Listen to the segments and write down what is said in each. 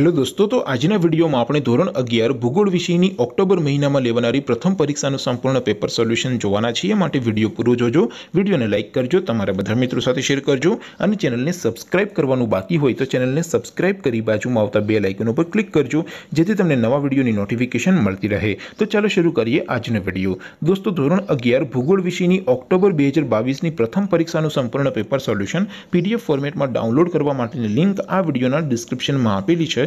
hello दोस्तों तो आज ना वीडियो में આપણે ધોરણ 11 ભૂગોળ વિષયની ઓક્ટોબર મહિનામાં લેવાણારી પ્રથમ પરીક્ષાનું સંપૂર્ણ પેપર સોલ્યુશન જોવાના છે એમ માટે વિડિયો પૂરો જોજો વિડિયોને લાઈક કરજો તમારા બધા મિત્રો સાથે શેર કરજો અને ચેનલને સબ્સ્ક્રાઇબ કરવાનું બાકી હોય તો ચેનલને સબ્સ્ક્રાઇબ કરી बाजूમાં આવતા બેલ આઇકન ઉપર ક્લિક કરજો જેથી તમને નવા વિડિયોની નોટિફિકેશન મળતી રહે તો ચાલો શરૂ કરીએ આજનો વિડિયો દોસ્તો ધોરણ 11 ભૂગોળ વિષયની ઓક્ટોબર 2022 ની પ્રથમ પરીક્ષાનું સંપૂર્ણ પેપર સોલ્યુશન પીડીએફ ફોર્મેટમાં ડાઉનલોડ કરવા માટેની લિંક આ વિડિયોના ડિસ્ક્રિપ્શનમાં આપેલી છે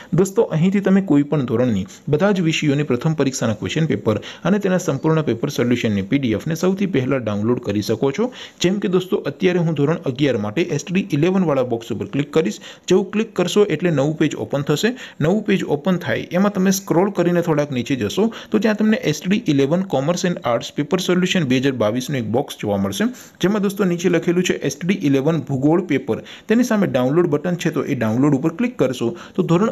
દોસ્તો અહીથી તમે કોઈ પણ ધોરણની બધા જ વિષયોની પ્રથમ પરીક્ષાના ક્વેશ્ચન પેપર અને તેના સંપૂર્ણ પેપર સોલ્યુશનની પીડીએફ ને સૌથી પહેલા ડાઉનલોડ કરી શકો છો જેમ કે દોસ્તો અત્યારે હું ધોરણ 11 માટે STD 11 વાળા બોક્સ ઉપર ક્લિક કરશો જેવું ક્લિક કરશો એટલે નવું પેજ ઓપન થશે નવું પેજ ઓપન થાય એમાં તમે સ્ક્રોલ કરીને થોડક નીચે જશો તો જ્યાં તમને STD 11 commerce and arts paper solution 2022 નો એક બોક્સ જોવા મળશે જેમાં દોસ્તો નીચે લખેલું છે STD 11 ભૂગોળ પેપર તેની સામે ડાઉનલોડ બટન છે તો એ ડાઉનલોડ ઉપર ક્લિક કરશો તો ધોરણ